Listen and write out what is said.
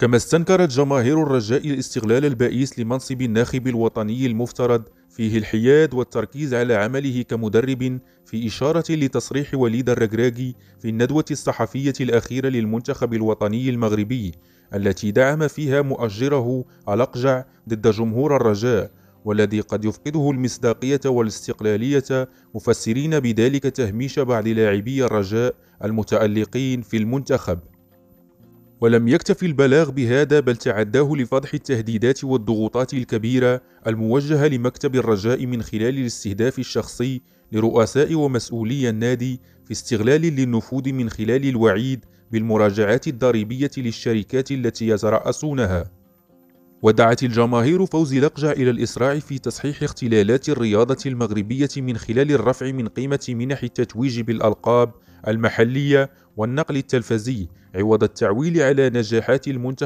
كما استنكرت جماهير الرجاء الاستغلال البائس لمنصب الناخب الوطني المفترض فيه الحياد والتركيز على عمله كمدرب في إشارة لتصريح وليد الرجراجي في الندوة الصحفية الأخيرة للمنتخب الوطني المغربي التي دعم فيها مؤجره الأقجع ضد جمهور الرجاء والذي قد يفقده المصداقية والاستقلالية مفسرين بذلك تهميش بعض لاعبي الرجاء المتألقين في المنتخب ولم يكتفي البلاغ بهذا بل تعداه لفضح التهديدات والضغوطات الكبيرة الموجهة لمكتب الرجاء من خلال الاستهداف الشخصي لرؤساء ومسؤولي النادي في استغلال للنفوذ من خلال الوعيد بالمراجعات الضريبية للشركات التي يترأسونها. ودعت الجماهير فوز لقجع إلى الإسراع في تصحيح اختلالات الرياضة المغربية من خلال الرفع من قيمة منح التتويج بالألقاب المحلية والنقل التلفزي عوض التعويل على نجاحات المنتخب